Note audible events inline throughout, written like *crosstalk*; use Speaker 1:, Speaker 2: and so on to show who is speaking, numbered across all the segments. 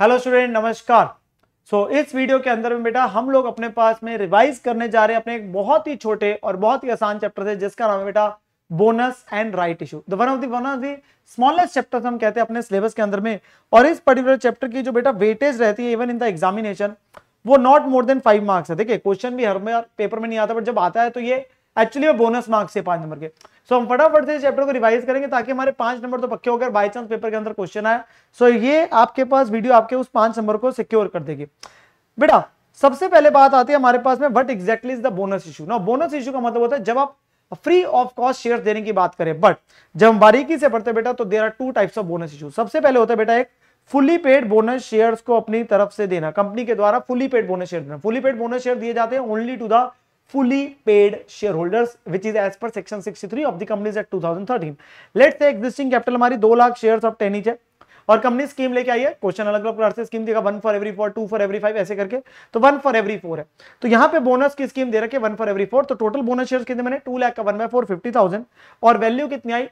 Speaker 1: hello student नमस्कार सो so, इस video के अंदर में बेटा हम लोग अपने पास में रिवाइज करने जा रहे हैं अपने एक बहुत ही छोटे और बहुत ही आसान चैप्टर से जिसका नाम है बेटा bonus and right issue the one of the one of the smallest chapter हम कहते हैं अपने सिलेबस के अंदर में और इस पर्टिकुलर चैप्टर की जो बेटा वेटेज रहती है इवन इन द एग्जामिनेशन वो not more than five marks है देखिए क्वेश्चन भी हर में पेपर में नहीं आता बट जब आता है तो ये एक्चुअली वो बोनस मार्क्स से पांच नंबर के सो so, हम फटाफट से चैप्टर को रिवाइज करेंगे ताकि हमारे पांच नंबर तो पक्के हो गए बाई चांस पेपर के अंदर क्वेश्चन आए सो so, ये आपके पास वीडियो आपके उस पांच नंबर को सिक्योर कर देगी बेटा सबसे पहले बात आती है हमारे पास में what exactly is the bonus issue ना बोनस इशू का मतलब होता है जब आप फ्री ऑफ कॉस्ट शेयर देने की बात करें बट जब हम बारीकी से पढ़ते बेटा तो there are two types of bonus issue सबसे पहले होता है बेटा एक फुली पेड बोनस शेयर्स को अपनी तरफ से देना कंपनी के द्वारा फुली पेड बोनस शेयर देना फुली पेड बोनस शेयर दिए जाते हैं only to the fully paid shareholders which is as per section 63 of the companies act 2013 let's say existing capital हमारी 2 लाख shares of 10 each है और company scheme लेके आई है क्वेश्चन अलग अलग प्रकार से स्कीम देगा one for every four two for every five ऐसे करके तो वन फॉर एवरी फोर है तो यहाँ पे बोनस की स्कीम दे रखे वन फॉर एवरी फोर तो टोटल बोनस शेयर कितने मैंने टू लाख का one by four fifty thousand और वैल्यू कितनी आई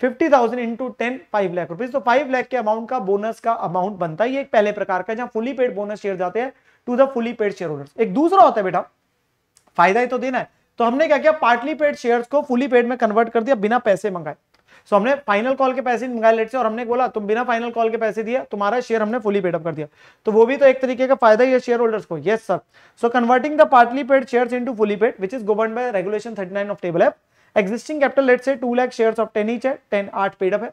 Speaker 1: fifty thousand to ten five lakh rupees तो फाइव लाख के अमाउंट का बोनस का अमाउंट बनता है ये एक पहले प्रकार का जहां फुली पेड बोनस शेयर जाते हैं to the fully paid share holders एक दूसरा होता है बेटा फायदा ही तो देना है तो हमने क्या किया पार्टली पेड शेयर्स को फुली पेड में कन्वर्ट कर दिया बिना पैसे मंगाए सो हमने फाइनल कॉल के पैसे मंगाए लेट से और हमने बोला तुम बिना फाइनल कॉल के पैसे दिया तुम्हारा शेयर हमने फुली पेडअप कर दिया तो वो भी तो एक तरीके का फायदा ही है शेयर होल्डर्स को yes sir so converting the partly paid share in fully paid which is govern by regulation thirty of table F existing capital let से two lakh share of ten each है टेन आठ paid up है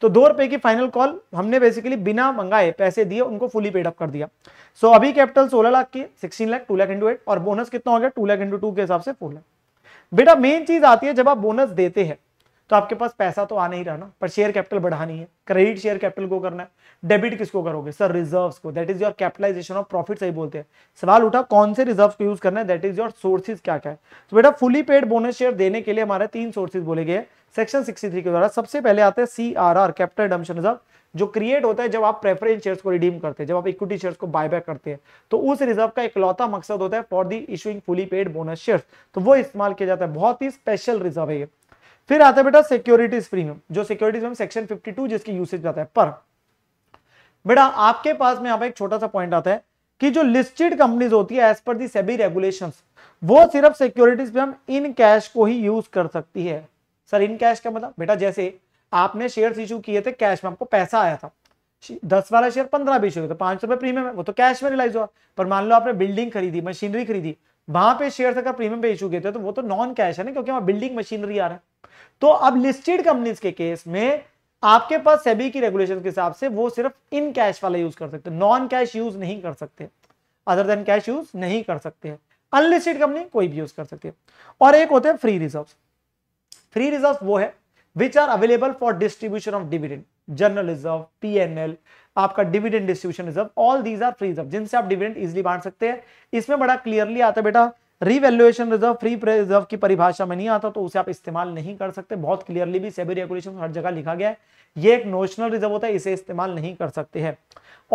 Speaker 1: तो दो रुपए की final call हमने basically बिना मंगाए पैसे दिए उनको फुली पेड अप कर दिया सो so, अभी कैपिटल सोलह लाख की sixteen lakh two lakh into eight और बोनस कितना हो गया टू लाख इंटू टू के हिसाब से फोर लाख बेटा मेन चीज आती है जब आप बोनस देते हैं तो आपके पास पैसा तो आ नहीं रहा ना पर शेयर कैपिटल बढ़ानी है क्रेडिट शेयर कैपिटल को करना है डेबिट किसको करोगे सर रिजर्व्स को that is your capitalization of profit सही बोलते हैं सवाल उठा कौन से रिजर्व्स को यूज करना है दैट इज योर सोर्सेज क्या क्या है तो बेटा फुली पेड बोनस शेयर देने के लिए हमारे तीन सोर्सेज बोले गए सेक्शन थ्री के द्वारा सबसे पहले आते हैं C R R capital redemption reserve जो क्रिएट होता है जब आप प्रेफरेंस शेयर्स को रिडीम करते हैं जब आप इक्विटी शेयर्स को बायबैक करते हैं तो उस रिजर्व का इकलौता मकसद होता है for the issuing fully paid bonus shares तो वो इस्तेमाल किया जाता है बहुत ही स्पेशल रिजर्व है फिर आता है बेटा सिक्योरिटीज प्रीमियम जो सिक्योरिटीज सेक्शन 52 जिसकी यूसेज आता है पर बेटा आपके पास में यहां पर एक छोटा सा पॉइंट आता है कि जो लिस्टेड कंपनीज होती है एज पर दी सेबी रेगुलेशन वो सिर्फ सिक्योरिटीज प्रीमियम इन कैश को ही यूज कर सकती है सर इन कैश का मतलब बेटा जैसे आपने शेयर इशू किए थे कैश में आपको पैसा आया था दस वाला शेयर पंद्रह बीस तो पांच रुपए प्रीमियम है वो तो कैश में रिलाइज हुआ पर मान लो आपने बिल्डिंग खरीदी मशीनरी खरीदी वहां पे शेयर अगर प्रीमियम पे इशू किए थे तो वो तो नॉन कैश है ना क्योंकि वहां बिल्डिंग मशीनरी आ रहा है तो अब लिस्टेड कंपनीज के केस में आपके पास सेबी की रेगुलेशन के हिसाब से वो सिर्फ इन कैश वाला यूज कर सकते नॉन कैश यूज नहीं कर सकते अदर देन कैश यूज नहीं कर सकते अनलिस्टेड कंपनी कोई भी यूज कर सकती है और एक होते हैं फ्री रिजर्व फ्री रिजर्व वो है which are available for distribution of dividend general reserve PNL आपका dividend distribution reserve all these are free reserve जिनसे आप डिविडेंड इजिली बांट सकते हैं इसमें बड़ा क्लियरली आता है बेटा रीवैल्यूएशन रिजर्व फ्री रिजर्व की परिभाषा में नहीं आता तो उसे आप इस्तेमाल नहीं कर सकते बहुत क्लियरली भी सेबी रेगुलेशन हर जगह लिखा गया है ये एक नोशनल रिजर्व होता है इसे इस्तेमाल नहीं कर सकते हैं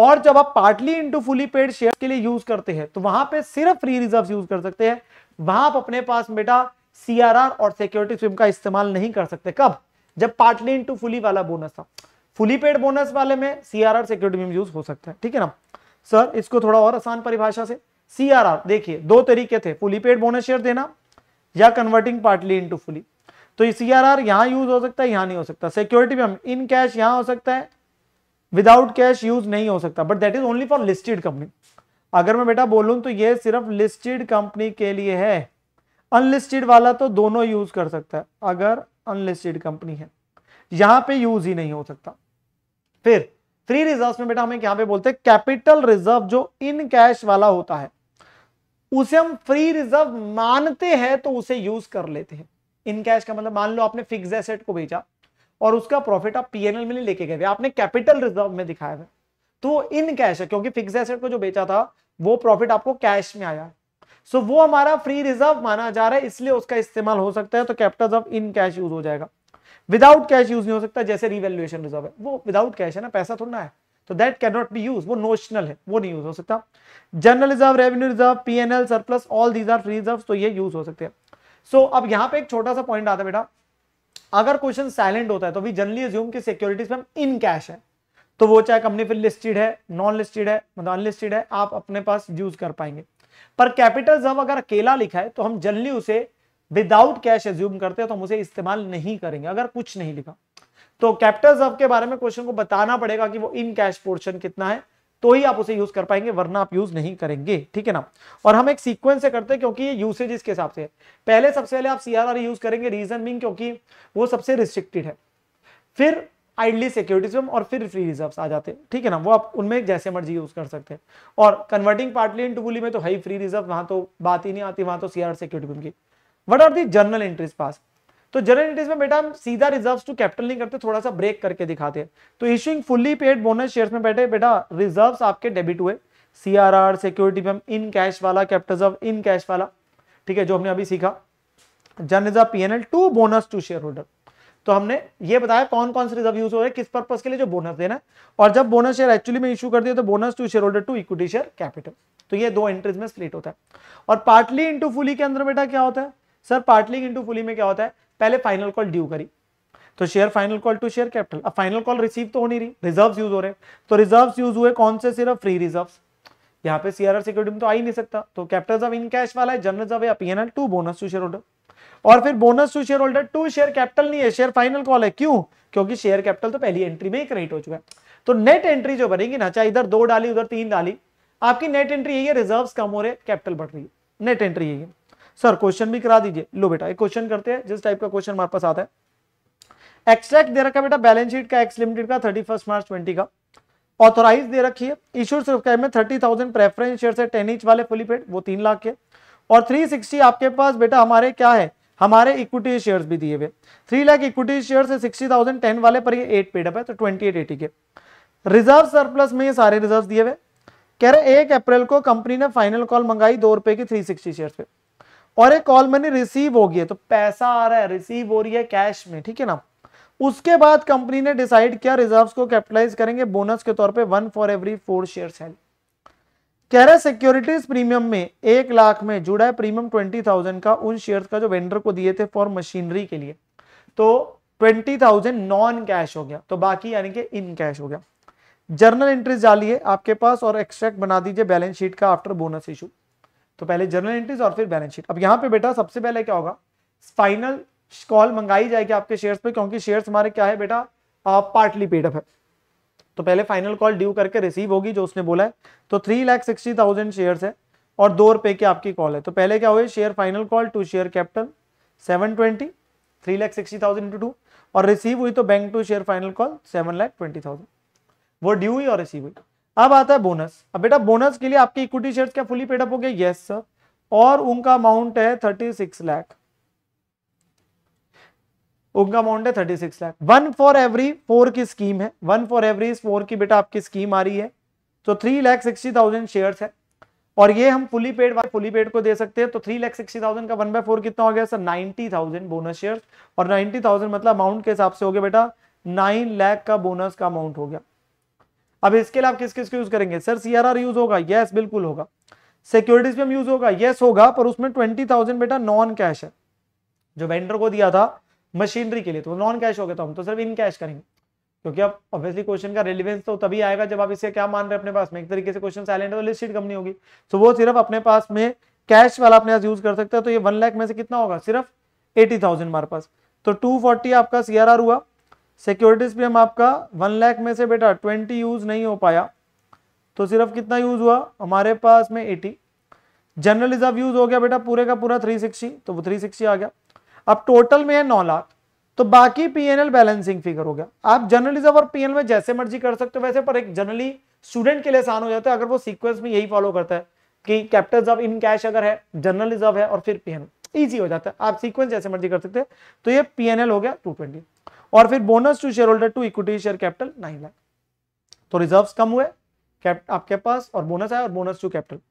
Speaker 1: और जब आप partly into fully paid share के लिए यूज करते हैं तो वहां पे सिर्फ फ्री रिजर्व यूज कर सकते हैं वहां आप अपने पास बेटा सीआरआर और सिक्योरिटी स्विम का इस्तेमाल नहीं कर सकते कब जब पार्टली इंटू फुली वाला बोनस था फुली पेड बोनस वाले में सीआरआर सिक्योरिटी यूज हो सकता है ठीक है ना सर इसको थोड़ा और आसान परिभाषा से सीआरआर देखिए दो तरीके थे फुली पेड बोनस शेयर देना या कन्वर्टिंग पार्टली इनटू फुली तो सीआरआर यहां यूज हो सकता है यहां नहीं हो सकता सिक्योरिटी भी हम इन कैश यहां हो सकता है विदाउट कैश यूज नहीं हो सकता but that is only for listed company अगर मैं बेटा बोलूं तो ये सिर्फ लिस्टेड कंपनी के लिए है अनलिस्टेड वाला तो दोनों यूज कर सकता है अगर अनलिस्टेड कंपनी है यहां पे यूज ही नहीं हो सकता फिर थ्री रिजर्व में बेटा हमें यहां पे बोलते हैं कैपिटल रिजर्व जो इन कैश वाला होता है उसे हम फ्री रिजर्व मानते हैं तो उसे यूज कर लेते हैं इन कैश का मतलब मान लो आपने फिक्स एसेट को भेजा और उसका प्रॉफिट आप पीएनएल में नहीं लेके गए आपने कैपिटल रिजर्व में दिखाया है तो इन कैश है क्योंकि फिक्स एसेट को जो बेचा था वो प्रॉफिट आपको कैश में आया सो वो हमारा फ्री रिजर्व माना जा रहा है इसलिए उसका इस्तेमाल हो सकता है तो capital reserve in cash use हो जाएगा विदाउट कैश यूज नहीं हो सकता जैसे रिवेल्युएशन रिजर्व है वो विदाउट कैश है ना पैसा थोड़ा है तो that can not be use वो नोशनल है वो नहीं यूज हो सकता general reserve revenue reserve P N L surplus all these are free reserve तो ये यूज हो सकते हैं सो so, अब यहाँ पे एक छोटा सा पॉइंट आता है बेटा अगर क्वेश्चन साइलेंट होता है तो वी जनरली अज्यूम की सिक्योरिटीज में इन कैश है तो वो चाहे कंपनी फिर लिस्टेड है नॉन लिस्टेड है मतलब अनलिस्टेड है आप अपने पास यूज कर पाएंगे पर कैपिटल जब अगर अकेला लिखा है तो हम जनरली उसे विदाउट कैश एज्यूम करते हैं तो मुझे इस्तेमाल नहीं करेंगे अगर कुछ नहीं लिखा तो कैपिटल जब के बारे में क्वेश्चन को बताना पड़ेगा कि वो इन कैश पोर्शन कितना है तो ही आप उसे यूज कर पाएंगे वरना आप यूज नहीं करेंगे ठीक है ना और हम एक सीक्वेंस से करते हैं क्योंकि ये यूसेज इसके हिसाब से है पहले सबसे पहले आप सीआरआर यूज e करेंगे रीजन बिंग क्योंकि वो सबसे रिस्ट्रिक्टेड है फिर आइडली सिक्योरिटिज्म और फिर फ्री रिजर्व आ जाते हैं ठीक है ना वो आप उनमें जैसे मर्जी यूज कर सकते हैं और कन्वर्टिंग पार्टली इन टूबुली में तो हाई फ्री रिजर्व वहां तो बात ही नहीं आती वहां तो सीआर सिक्योरिटी की what are the general entries pass तो जनरल एंट्रीज में बेटा हम सीधा रिजर्व टू कैपिटल नहीं करते थोड़ा सा ब्रेक करके दिखाते हैं तो issuing fully paid bonus share में बैठे बेटा रिजर्व आपके डेबिट हुए सी आर आर सिक्योरिटी में इन कैश वाला कैपिटल इन कैश वाला ठीक है जो हमने अभी सीखा general reserve P N L to bonus to share holder तो हमने ये बताया कौन कौन से रिजर्व यूज हो रहे किस पर्पज के लिए जो बोनस देना है और जब बोनस शेयर एक्चुअली में इशू कर दिया तो bonus to share holder to equity share capital तो ये दो एंट्रीज में स्प्लिट होता है और पार्टली इनटू फुली के अंदर बेटा क्या होता है सर पार्टलिंग इंटू फुली में क्या होता है पहले फाइनल कॉल ड्यू करी तो share final call to share capital अब फाइनल कॉल रिसीव तो हो नहीं रही रिजर्व यूज हो रहे तो रिजर्व यूज हुए कौन से सिर्फ फ्री रिजर्व यहाँ पे सीआरआर सिक्योरिटी में तो आ ही नहीं सकता तो कैपिटल रिजर्व इन कैश वाला है जनरल रिजर्व या to bonus to share holder और फिर bonus to share holder to share capital नहीं है शेयर फाइनल कॉल है क्यों क्योंकि शेयर कैपिटल तो पहली एंट्री में ही क्रेडिट हो चुका है तो नेट एंट्री जो बनेगी ना चाहे इधर दो डाली उधर तीन डाली आपकी नेट एंट्री यही है रिजर्व कम हो रहे कैपिटल बढ़ रही है नेट एंट्री यही है सर क्वेश्चन भी करा दीजिए लो बेटा एक क्वेश्चन करते हैं जिस टाइप का क्वेश्चन हमारे पास आता है एक्सट्रैक्ट दे रखा बेटा बैलेंस शीट का एक्स लिमिटेड का थर्टी फर्स्ट मार्च ट्वेंटी का ऑथोराइज दे रखी है इशूड सब्सक्राइब में थर्टी थाउजेंड प्रेफरेंस शेयर से टेन इंच वाले फुली पेड वो तीन लाख के और थ्री सिक्सटी आपके पास बेटा हमारे क्या है हमारे इक्विटी शेयर्स भी दिए हुए थ्री लाख इक्विटी शेयर से सिक्सटी थाउजेंड टेन वाले पर ये एट पेड अप है तो ट्वेंटी एट एटी के रिजर्व सरप्लस में ये सारे रिजर्व दिए हुए कह रहे एक अप्रैल को कंपनी ने फाइनल कॉल मंगाई दो रुपए की थ्री सिक्सटी शेयर पे और एक कॉल मनी रिसीव गई है तो पैसा आ रहा है रिसीव हो रही है कैश में ठीक है ना उसके बाद कंपनी ने डिसाइड किया रिजर्व्स को कैपिटलाइज करेंगे बोनस के तौर पे one for every four share sale कह है सिक्योरिटीज प्रीमियम में एक लाख में जुड़ा है प्रीमियम ट्वेंटी थाउजेंड का उन शेयर का जो वेंडर को दिए थे फॉर मशीनरी के लिए तो ट्वेंटी थाउजेंड नॉन कैश हो गया तो बाकी यानी कि इन कैश हो गया जर्नल एंट्रीज डालिए आपके पास और एक्सट्रैक्ट बना दीजिए बैलेंस शीट का आफ्टर बोनस इशू तो पहले जर्नल एंट्रीज और फिर बैलेंस शीट अब यहाँ पे बेटा सबसे पहले क्या होगा फाइनल कॉल मंगाई जाएगी आपके शेयर्स पे क्योंकि शेयर्स हमारे क्या है बेटा पार्टली पेड अप है तो पहले फाइनल कॉल ड्यू करके रिसीव होगी जो उसने बोला है तो three lakh sixty thousand share है और दो रुपए की आपकी कॉल है तो पहले क्या हुए share final call to share capital seven twenty three lakh sixty thousand into two और रिसीव हुई तो bank to share final call seven lakh twenty thousand वो ड्यू हुई और रिसीव हुई अब आता है बोनस अब बेटा बोनस के लिए आपकी इक्विटी शेयर्स क्या फुली पेडअप हो गए यस सर और उनका अमाउंट है थर्टी सिक्स लाख उनका अमाउंट है thirty six lakh one for every four की स्कीम है वन फॉर एवरी फोर की बेटा आपकी स्कीम आ रही है तो three lakh sixty thousand share है और ये हम फुली पेड वाले फुली पेड को दे सकते हैं तो थ्री लाख सिक्सटी थाउजेंड का वन बाय फोर कितना हो गया sir ninety thousand bonus share और नाइनटी थाउजेंड मतलब अमाउंट के हिसाब से हो गया बेटा नाइन लाख का बोनस का अमाउंट हो गया अब इसके लिए आप किस किस को यूज करेंगे सर सीआरआर यूज होगा यस बिल्कुल होगा सिक्योरिटीज हम यूज होगा यस होगा पर उसमें ट्वेंटी थाउजेंड बेटा नॉन कैश है जो वेंडर को दिया था मशीनरी के लिए तो नॉन कैश हो गया तो हम तो सिर्फ इन कैश करेंगे क्योंकि अब ऑब्वियसली क्वेश्चन का रेलिवेंस तो तभी आएगा जब आप इसे क्या मान रहे हैं अपने पास में एक तरीके से क्वेश्चन साइलेंट है तो लिस्टेड कंपनी होगी तो वो सिर्फ अपने पास में कैश वाला अपने यूज कर सकते हैं तो ये वन लाख में से कितना होगा सिर्फ एटी थाउजेंड हमारे पास तो टू फोर्टी आपका सीआरआर हुआ सिक्योरिटीज भी हम आपका वन लाख में से बेटा ट्वेंटी यूज नहीं हो पाया तो सिर्फ कितना यूज हुआ हमारे पास में एटी जनरल रिजर्व यूज हो गया बेटा पूरे का पूरा थ्री सिक्सटी तो वो थ्री सिक्सटी आ गया अब टोटल में है नौ लाख तो बाकी पीएनएल बैलेंसिंग फिगर हो गया आप जनरल रिजर्व और पीएनएल में जैसे मर्जी कर सकते हो वैसे पर एक जनरली स्टूडेंट के लिए आसान हो जाता है अगर वो सीक्वेंस में यही फॉलो करता है कि कैपिटल रिजर्व इन कैश अगर है जनरल रिजर्व है और फिर पीएनएल ईजी हो जाता है आप सीक्वेंस जैसे मर्जी कर सकते हैं तो ये पीएनएल हो गया टू ट्वेंटी और फिर bonus to share holder to equity share capital nine lakh तो रिजर्व कम हुए आपके पास और बोनस आया और बोनस टू कैपिटल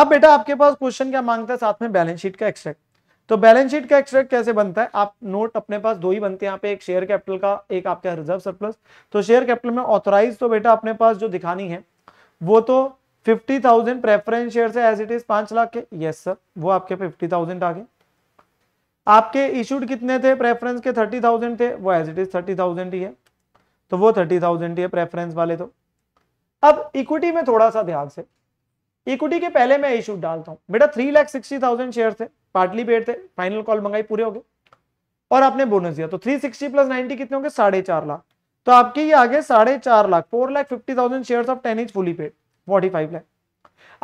Speaker 1: अब बेटा आपके पास क्वेश्चन क्या मांगता है साथ में बैलेंस शीट का एक्सट्रैक्ट तो बैलेंस शीट का एक्सट्रैक्ट कैसे बनता है आप नोट अपने पास दो ही बनते हैं पे एक शेयर कैपिटल का एक आपका रिजर्व सरप्लस तो शेयर कैपिटल में ऑथोराइज तो बेटा अपने पास जो दिखानी है वो तो फिफ्टी थाउजेंड प्रेफरेंस शेयर से एज इट इज पांच लाख के यस सर वो आपके फिफ्टी थाउजेंड आ गए आपके इशूड कितने थे प्रेफरेंस के थर्टी थाउजेंड थे वो as it is thirty thousand ही है तो वो थर्टी थाउजेंड ही है प्रेफरेंस वाले तो अब इक्विटी में थोड़ा सा ध्यान से इक्विटी के पहले मैं इशूड डालता हूँ बेटा three lakh sixty thousand share थे पार्टली पेड थे फाइनल कॉल मंगाई पूरे हो गए और आपने बोनस दिया तो थ्री सिक्सटी प्लस नाइनटी कितने होंगे साढ़े चार लाख तो आपके ये आगे साढ़े चार lakh four lakh fifty thousand share of ten each fully paid forty five lakh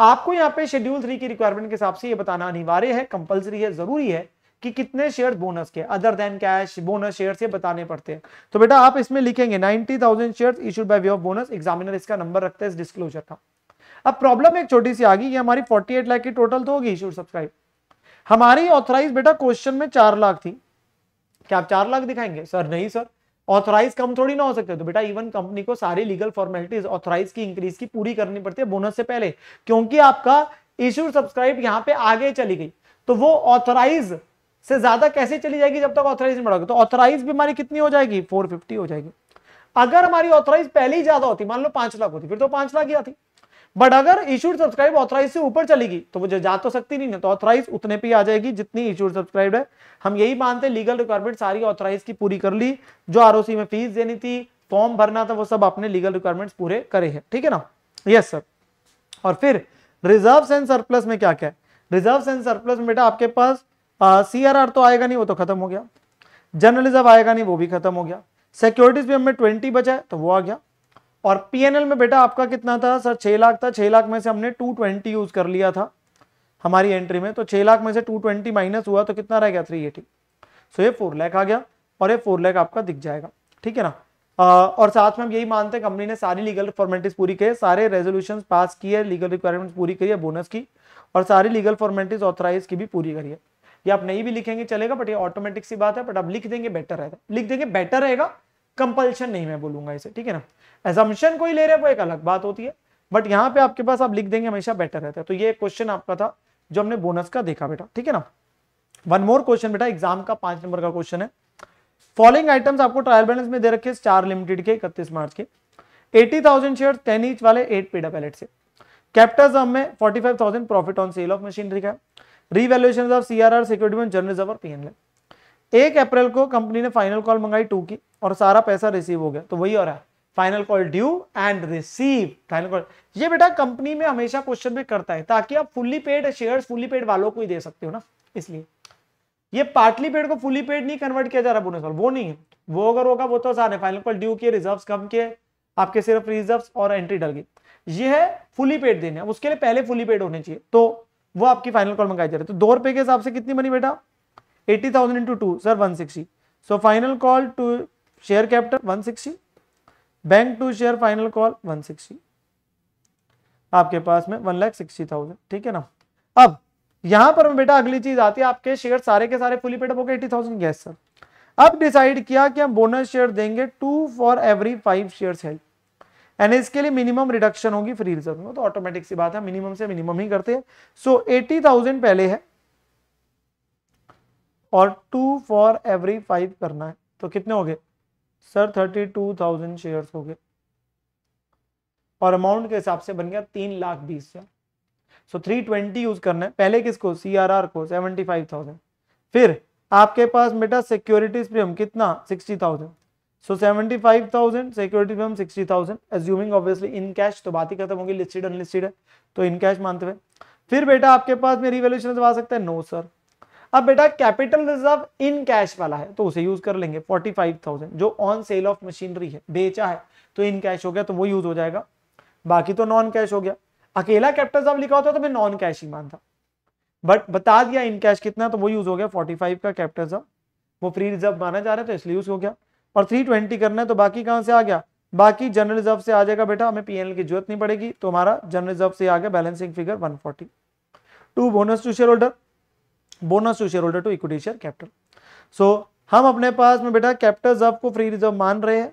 Speaker 1: आपको यहाँ पे शेड्यूल थ्री की रिक्वायरमेंट के हिसाब से ये बताना अनिवार्य है कंपलसरी है जरूरी है कि कितने शेयर बोनस के other than cash bonus share ये बताने पड़ते हैं तो बेटा आप इसमें लिखेंगे ninety thousand share issued by way of bonus examiner इसका नंबर रखते हैं इस डिस्क्लोजर का अब प्रॉब्लम एक छोटी सी आ गई हमारी फोर्टी एट की टोटल तो होगी इशूड सब्सक्राइब हमारी ऑथोराइज बेटा क्वेश्चन में चार लाख थी क्या आप चार लाख दिखाएंगे सर नहीं सर ऑथराइज कम थोड़ी ना हो सकते तो बेटा इवन कंपनी को सारी लीगल फॉर्मेलिटीज ऑथराइज की इंक्रीज की पूरी करनी पड़ती है बोनस से पहले क्योंकि आपका इश्यू सब्सक्राइब यहां पे आगे चली गई तो वो ऑथराइज से ज्यादा कैसे चली जाएगी जब तक ऑथराइज नहीं बढ़ाओगे तो ऑथराइज बीमारी कितनी हो जाएगी फोर हो जाएगी अगर हमारी ऑथराइज पहले ही ज्यादा होती मान लो पांच लाख होती फिर तो पांच लाख ही आती बट अगर इश्यूड सब्सक्राइब ऑथराइज से ऊपर चलेगी तो वो जा तो सकती नहीं है तो ऑथराइज उतने पे आ जाएगी जितनी इश्यूड सब्सक्राइब है हम यही मानते हैं लीगल रिक्वायरमेंट सारी ऑथराइज की पूरी कर ली जो आर में फीस देनी थी फॉर्म भरना था वो सब अपने लीगल रिक्वायरमेंट पूरे करे हैं ठीक है ना यस सर और फिर रिजर्व एंड सरप्लस में क्या क्या है रिजर्व एंड सरप्लस में बेटा आपके पास सी आर आर तो आएगा नहीं वो तो खत्म हो गया जर्नलिज्म आएगा नहीं वो भी खत्म हो गया सिक्योरिटीज भी हमें ट्वेंटी बचा है तो वो आ गया और पीएनएल में बेटा आपका कितना था सर छह लाख था छह लाख में से हमने टू ट्वेंटी यूज़ कर लिया था हमारी एंट्री में तो छह लाख में से टू ट्वेंटी माइनस हुआ तो कितना रह गया थ्री एटी सो ये फोर लैख आ गया और ये फोर लैख आपका दिख जाएगा ठीक है ना आ, और साथ में हम यही मानते हैं कंपनी ने सारी लीगल फॉर्मेलिटीज पूरी की सारे रेजोल्यूशन पास किए लीगल रिक्वायरमेंट पूरी करी है बोनस की और सारी लीगल फॉर्मेलिटीज ऑथराइज की भी पूरी करी है या आप नहीं भी लिखेंगे चलेगा बट ये ऑटोमेटिक सी बात है बट आप लिख देंगे बेटर रहेगा लिख देंगे बेटर रहेगा कंपल्शन नहीं मैं बोलूंगा इसे ठीक है ना एजम्पन कोई ले रहे हैं वो एक अलग बात होती है बट यहाँ पे आपके पास आप लिख देंगे हमेशा बेटर रहता है तो ये क्वेश्चन आपका था जो हमने बोनस का देखा बेटा ठीक है ना वन मोर क्वेश्चन बेटा एग्जाम का पांच नंबर का क्वेश्चन है फॉलोइंग आइटम्स आपको ट्रायल बैलेंस में दे रखे चार लिमिटेड के इकतीस मार्च के eighty thousand share ten each वाले एट पीडा पैलेट से कैप्टा में forty five thousand profit on sale of machinery का रीवैल्यूएशन ऑफ सीआरआर सिक्योरिटी में जर्नलिज्म और पीएनएल एक अप्रैल को कंपनी ने फाइनल कॉल मंगाई टू की और सारा पैसा रिसीव हो गया तो वही हो रहा है final call due and receive final call ये बेटा कंपनी में हमेशा क्वेश्चन भी करता है ताकि आप fully paid share fully paid वालों को ही दे सकते हो ना इसलिए ये पार्टली पेड को फुली पेड नहीं कन्वर्ट किया जा रहा बोनस वाल वो नहीं है वो अगर होगा वो तो आसान है फाइनल कॉल ड्यू किए रिजर्व कम किए आपके सिर्फ रिजर्व और एंट्री डल गई ये है फुली पेड देने उसके लिए पहले फुली पेड होने चाहिए तो वो आपकी फाइनल कॉल मंगाई जा रही है तो दो रुपए के हिसाब से कितनी बनी बेटा eighty thousand into two sir one sixty so final call to share capital one sixty bank to share final call one sixty आपके पास में वन लैख सिक्सटी थाउजेंड ठीक है ना अब यहां पर बेटा अगली चीज आती है आपके शेयर सारे के सारे फुली पेडअप हो गए एटी थाउजेंड गैस सर अब डिसाइड किया कि हम बोनस शेयर देंगे two for every five share held एनएस के लिए मिनिमम रिडक्शन होगी फ्री रिजर्व में तो ऑटोमेटिक सी बात है मिनिमम से मिनिमम ही करते हैं सो एटी थाउजेंड पहले है और टू फॉर एवरी फाइव करना है तो कितने हो गए sir thirty two thousand share हो गए और अमाउंट के हिसाब से बन गया तीन लाख बीस हजार सो थ्री ट्वेंटी यूज करना है पहले किसको सी आर आर को सेवेंटी फाइव थाउजेंड फिर आपके पास बेटा सिक्योरिटीज प्रीमियम कितना sixty thousand so seventy five thousand security पे sixty thousand assuming obviously in cash तो बात ही खत्म होगी लिस्टेड अनलिस्टेड है तो इन कैश मानते हुए फिर बेटा आपके पास में रिवेल्यूशन जब सकते हैं नो सर अब बेटा कैपिटल रिजर्व इन कैश वाला है तो उसे यूज कर लेंगे फोर्टी फाइव थाउजेंड जो ऑन सेल ऑफ मशीनरी है बेचा है तो इन कैश हो गया तो वो यूज हो जाएगा बाकी तो नॉन कैश हो गया अकेला कैपिटल रिजर्व लिखा होता तो मैं नॉन कैश ही मानता बट बता दिया इन कैश कितना तो वो यूज हो गया फोर्टी फाइव का कैपिटल रिजर्व वो फ्री रिजर्व माना जा रहा है तो इसलिए यूज हो गया और थ्री ट्वेंटी करना है तो बाकी कहाँ से आ गया बाकी जनरल रिजर्व से आ जाएगा बेटा हमें पीएनएल की जरूरत नहीं पड़ेगी तो हमारा जनरल रिजर्व से आ गया balancing figure 140 to bonus to share holder bonus to share holder to equity share capital so हम अपने पास में बेटा कैपिटल रिजर्व को फ्री रिजर्व मान रहे हैं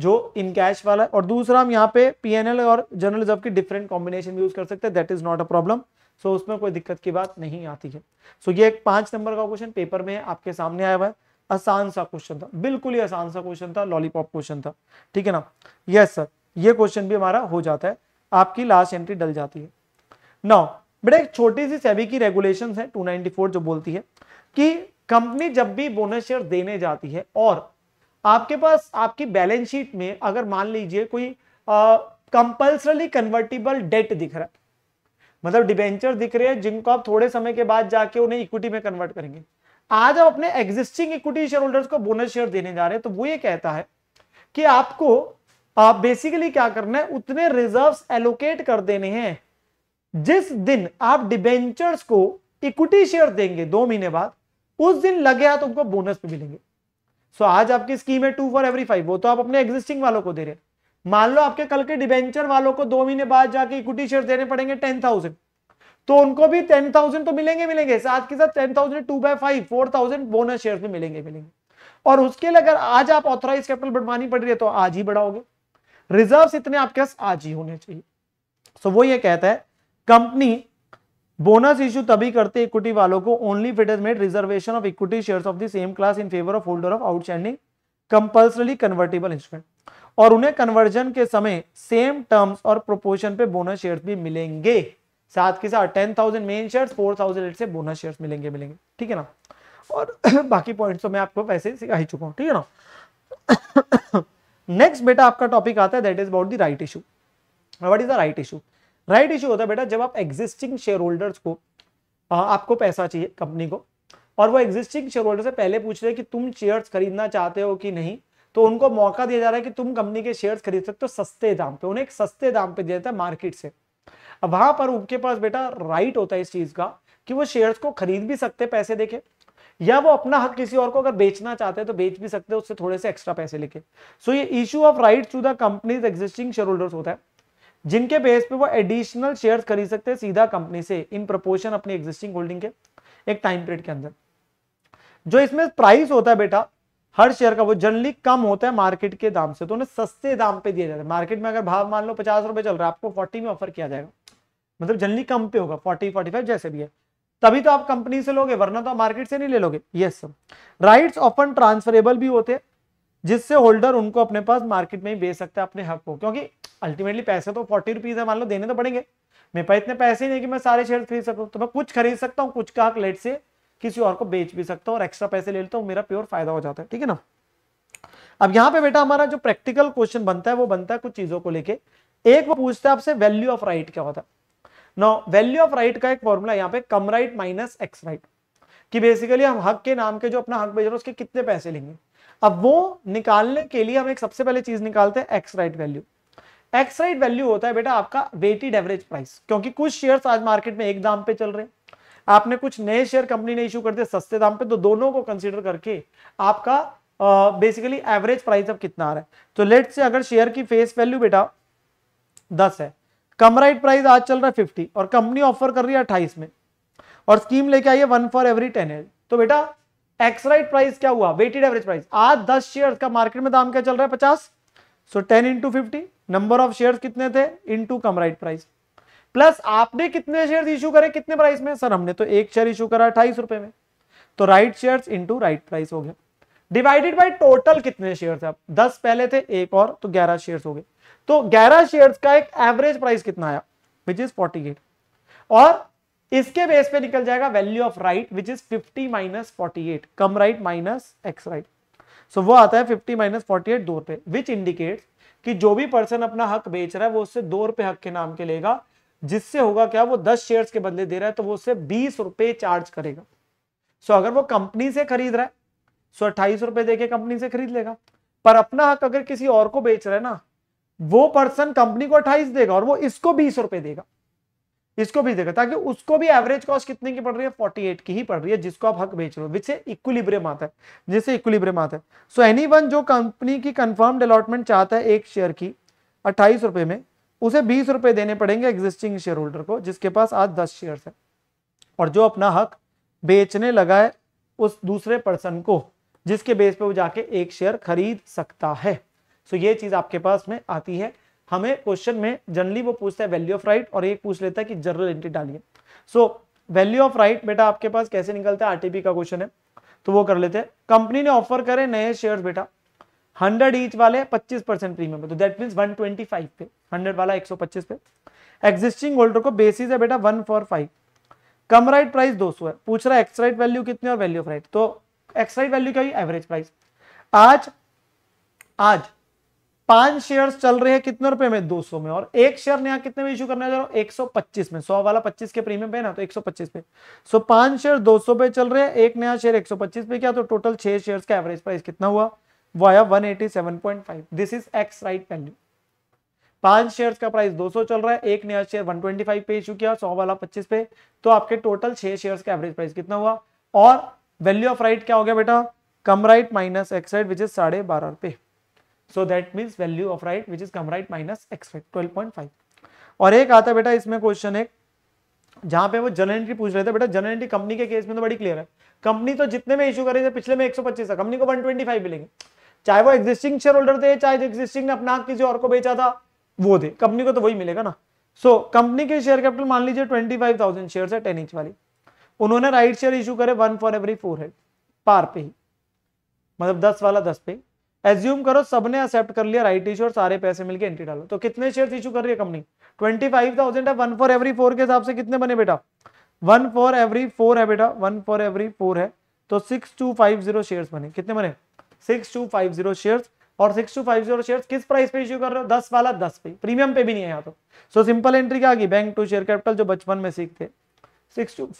Speaker 1: जो इन कैश वाला है और दूसरा हम यहाँ पे पीएनएल और जनरल रिजर्व की डिफरेंट कॉम्बिनेशन यूज कर सकते हैं that is not a problem so उसमें कोई दिक्कत की बात नहीं आती है सो so, ये एक पांच नंबर का क्वेश्चन पेपर में आपके सामने आया हुआ है आसान सा क्वेश्चन था बिल्कुल ही आसान सा क्वेश्चन था लॉलीपॉप क्वेश्चन था ठीक है ना यस सर ये क्वेश्चन भी हमारा हो जाता है आपकी लास्ट एंट्री डल जाती है नौ बेटा एक छोटी सी सेबी की रेगुलेशन है टू जो बोलती है कि कंपनी जब भी बोनस शेयर देने जाती है और आपके पास आपकी बैलेंस शीट में अगर मान लीजिए कोई कंपल्सरली कन्वर्टिबल डेट दिख रहा है मतलब डिबेंचर दिख रहे हैं जिनको आप थोड़े समय के बाद जाके उन्हें इक्विटी में कन्वर्ट करेंगे आज आप अपने एग्जिस्टिंग इक्विटी शेयर होल्डर्स को बोनस शेयर देने जा रहे हैं तो वो ये कहता है कि आपको आप बेसिकली क्या करना है उतने रिजर्व्स एलोकेट कर देने हैं जिस दिन आप डिबेंचर्स को इक्विटी शेयर देंगे दो महीने बाद उस दिन लगे तो उनको बोनस भी मिलेंगे सो so, आज आपकी स्कीम है टू फॉर एवरी फाइव वो तो आप अपने एग्जिस्टिंग वालों को दे रहे हैं मान लो आपके कल के डिबेंचर वालों को दो महीने बाद जाके इक्विटी शेयर देने पड़ेंगे टेन थाउजेंड तो उनको भी टेन थाउजेंड तो मिलेंगे मिलेंगे साथ के साथ ten thousand two by five four thousand bonus share भी मिलेंगे मिलेंगे और उसके लिए अगर आज आप ऑथोराइज कैपिटल बढ़वानी पड़ रही है तो आज ही बढ़ाओगे रिजर्व इतने आपके पास आज ही होने चाहिए सो वो ये कहता है कंपनी बोनस इश्यू तभी करते इक्विटी वालों को only fit is made reservation of equity share of the same class in favour of holder of outstanding compulsorily convertible instrument और उन्हें कन्वर्जन के समय सेम टर्म्स और प्रोपोर्शन पे बोनस शेयर्स भी मिलेंगे साथ के साथ ten thousand main share four thousand से बोनस शेयर मिलेंगे मिलेंगे ठीक है ना और *clears throat* बाकी पॉइंट्स तो मैं आपको वैसे सिखा ही चुका हूँ ठीक है ना नेक्स्ट *clears throat* बेटा आपका टॉपिक आता है that is about the right issue what is the right issue right issue होता है बेटा जब आप एग्जिस्टिंग शेयर होल्डर्स को आ, आपको पैसा चाहिए कंपनी को और वो एग्जिस्टिंग शेयर होल्डर से पहले पूछ रहे हैं कि तुम शेयर्स खरीदना चाहते हो कि नहीं तो उनको मौका दिया जा रहा है कि तुम कंपनी के शेयर्स खरीद सकते हो सस्ते दाम पे उन्हें एक सस्ते दाम पे दिया जाता है मार्केट से अब वहां पर उनके पास बेटा राइट होता है इस चीज का कि वो शेयर्स को खरीद भी सकते पैसे देके या वो अपना हक किसी और को अगर बेचना चाहते हैं तो बेच भी सकते हैं उससे थोड़े से एक्स्ट्रा पैसे लेके सो so, ये issue of right to the companies existing share holders होता है जिनके बेस पे वो एडिशनल शेयर्स खरीद सकते हैं सीधा कंपनी से इन प्रपोर्शन अपनी एग्जिस्टिंग होल्डिंग के एक टाइम पीरियड के अंदर जो इसमें प्राइस होता है बेटा हर शेयर का वो जनरली कम होता है मार्केट के दाम से तो उन्हें सस्ते दाम पे दिया जाता है मार्केट में अगर भाव मान लो पचास रुपए चल रहा है आपको फोर्टी में ऑफर किया जाएगा मतलब जनरली कम पे होगा फोर्टी फोर्टी फाइव जैसे भी है तभी तो आप कंपनी से लोगे वरना तो आप मार्केट से नहीं ले लोगे यस राइट ऑफन ट्रांसफरेबल भी होते जिससे होल्डर उनको अपने पास मार्केट में ही बेच सकता है अपने हक को क्योंकि अल्टीमेटली पैसे तो फोर्टी रुपीज है मान लो देने तो पड़ेंगे मेरे पास इतने पैसे ही नहीं कि मैं सारे शेयर खरीद हूँ तो मैं कुछ खरीद सकता हूँ कुछ का हक लेट से किसी और को बेच भी सकता हूँ और एक्स्ट्रा पैसे ले लेता हूँ मेरा प्योर फायदा हो जाता है ठीक है ना अब यहाँ पे बेटा हमारा जो प्रैक्टिकल क्वेश्चन बनता है वो बनता है कुछ चीजों को लेके एक वो पूछता है आपसे वैल्यू ऑफ राइट क्या होता है नो वैल्यू ऑफ राइट का एक फॉर्मूला यहाँ पे cum right minus ex right कि बेसिकली हम हक के नाम के जो अपना हक बेच रहे उसके कितने पैसे लेंगे अब वो निकालने के लिए हम एक सबसे पहले चीज निकालते हैं ex right value ex right value होता है बेटा आपका वेटेड एवरेज प्राइस क्योंकि कुछ शेयर्स आज मार्केट में एक दाम पे चल रहे हैं आपने कुछ नए शेयर कंपनी ने इशू कर दिया सस्ते दाम पे तो दोनों को कंसिडर करके आपका बेसिकली एवरेज प्राइस अब कितना आ रहा है तो लेट से अगर शेयर की फेस वैल्यू बेटा दस है कम राइट प्राइस आज चल रहा है फिफ्टी और कंपनी ऑफर कर रही है अट्ठाईस में और स्कीम लेके आई है one for every ten as तो बेटा एक्स राइट प्राइस क्या हुआ वेटेड एवरेज प्राइस आज दस शेयर का मार्केट में दाम क्या चल रहा है पचास so ten into fifty number of share कितने थे into cum right price plus आपने कितने शेयर इशू करे कितने प्राइस में सर हमने तो एक शेयर इशू करा अट्ठाईस रुपए में तो right share into right price हो गया डिवाइडेड बाई टोटल कितने शेयर आप दस पहले थे एक और तो ग्यारह शेयर हो गए तो ग्यारह शेयर का एक एवरेज प्राइस कितना आया विच इज फोर्टी एट और इसके बेस पे निकल जाएगा value of right which is 50 minus 48 cum right minus ex right so वो आता है 50 माइनस 48 दो रुपए विच इंडिकेट कि जो भी पर्सन अपना हक बेच रहा है वो उससे दो रुपए हक के नाम के लेगा जिससे होगा क्या वो दस शेयर्स के बदले दे रहा है तो वो उसे बीस रुपए चार्ज करेगा सो अगर वो कंपनी से खरीद रहा है सो अट्ठाईस रुपए देके कंपनी से खरीद लेगा पर अपना हक अगर किसी और को बेच रहा है ना वो पर्सन कंपनी को अट्ठाईस देगा और वो इसको बीस रुपए देगा इसको भी देगा ताकि उसको भी एवरेज कॉस्ट कितने की पड़ रही है 48 की ही पड़ रही है जिसको आप हक बेच रहे हो विच इक्विलिब्रियम आता है जिसे इक्विलिब्रियम आता है सो so, एनीवन जो कंपनी की कंफर्म अलॉटमेंट चाहता है एक शेयर की अट्ठाईस रुपए में उसे बीस रुपए देने पड़ेंगे एग्जिस्टिंग शेयर होल्डर को जिसके पास आज दस शेयर है और जो अपना हक बेचने लगा है उस दूसरे पर्सन को जिसके बेस पे वो जाके एक शेयर खरीद सकता है सो ये चीज आपके पास में आती है हमें क्वेश्चन में जनरली वो पूछता है वैल्यू ऑफ राइट और एक पूछ लेता है कि जनरल एंट्री डालिए सो वैल्यू ऑफ राइट बेटा आपके पास कैसे निकलता है आरटीपी का क्वेश्चन है तो वो कर लेते हैं कंपनी ने ऑफर करे नए शेयर बेटा हंड्रेड ईच वाले पच्चीस परसेंट प्रीमियम तो that mean one twenty five पे हंड्रेड वाला एक सौ पच्चीस पे एग्जिस्टिंग होल्डर को बेसिस है बेटा one four five cum right price दो सौ है पूछ रहा है एक्स राइट वैल्यू कितनी और वैल्यू ऑफ राइट तो एक्स राइट वैल्यू क्या हुई एवरेज प्राइस आज आज पांच शेयर चल रहे हैं कितने रुपए में 200 में और एक शेयर नया कितने में इशू करने जा रहा हूं 125 में 100 वाला 25 के प्रीमियम पे ना तो 125 पे सो पांच शेयर 200 पे चल रहे हैं एक नया शेयर 125 पे क्या तो टोटल छह शेयर्स का एवरेज प्राइस कितना हुआ via 187.5 this is ex right value पांच शेयर्स का प्राइस 200 चल रहा है एक नया शेयर 125 पे इशू किया 100 वाला 25 पे तो आपके टोटल छह शेयर्स का एवरेज प्राइस कितना हुआ और वैल्यू ऑफ राइट क्या हो गया बेटा cum right minus ex right which is साढ़े बारह रुपए so that mean value of right which is cum right minus ex right twelve point five और एक आता है बेटा इसमें क्वेश्चन एक जहां पे वो जनरल एंट्री पूछ रहे थे बेटा जनरल एंट्री कंपनी के केस में तो बड़ी क्लियर है कंपनी तो जितने में इशू करेगी पिछले में 125 था कंपनी को 125 मिलेंगे चाहे वो एग्जिस्टिंग शेयर होल्डर दे चाहे एग्जिस्टिंग ने अपना किसी और को बेचा था वो दे कंपनी को तो वही मिलेगा ना सो so, कंपनी के शेयर कैपिटल मान लीजिए ट्वेंटी फाइव थाउजेंड शेयर है टेन इंच वाली उन्होंने राइट शेयर इशू करे one for every four at par पे ही मतलब दस वाला दस पे एज्यूम करो सबने एक्सेप्ट कर लिया राइट इशू और सारे पैसे मिलकर एंट्री डालो तो कितने शेयर इशू कर रही है कंपनी ट्वेंटी फाइव थाउजेंड है वन फॉर एवरी फोर के हिसाब से कितने बने बेटा वन फॉर एवरी फोर है बेटा वन फॉर एवरी फोर है तो six two five zero share बने कितने बने और किस प्राइस पे इश्यू कर रहे हो वाला पे प्रीमियम पे भी नहीं है यहाँ तो सो सिंपल एंट्री क्या बैंक टू शेयर कैपिटल जो बचपन में सीखते six two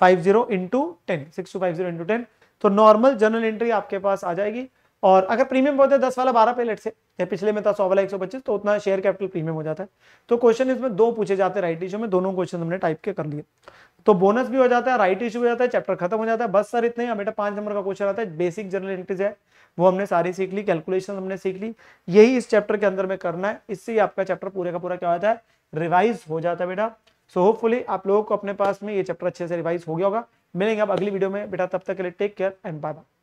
Speaker 1: five zero into ten six two five zero into ten तो नॉर्मल जनरल एंट्री आपके पास आ जाएगी और अगर प्रीमियम होता है दस वाला बारह पे लेट से या पिछले में था सौ वाला एक सौ पच्चीस तो उतना शेयर कैपिटल प्रीमियम हो जाता है तो क्वेश्चन इसमें दो पूछे जाते हैं राइट इशू में दोनों क्वेश्चन हमने टाइप के कर लिए तो बोनस भी हो जाता है राइट इश्यू हो जाता है चैप्टर खत्म हो जाता है बस सर इतने ही बेटा पांच नंबर का क्वेश्चन आता है बेसिक जनरल एंट्रीज है वो हमने सारी सीख ली कैलकुलेशन हमने सीख ली यही इस चैप्टर के अंदर में करना है इससे आपका चैप्टर पूरे का पूरा क्या होता है रिवाइज हो जाता है बेटा सो होपफुली आप लोगों को अपने पास में ये चैप्टर अच्छे से रिवाइज हो गया होगा मिलेंगे आप अगली वीडियो में बेटा तब तक के लिए take care and bye bye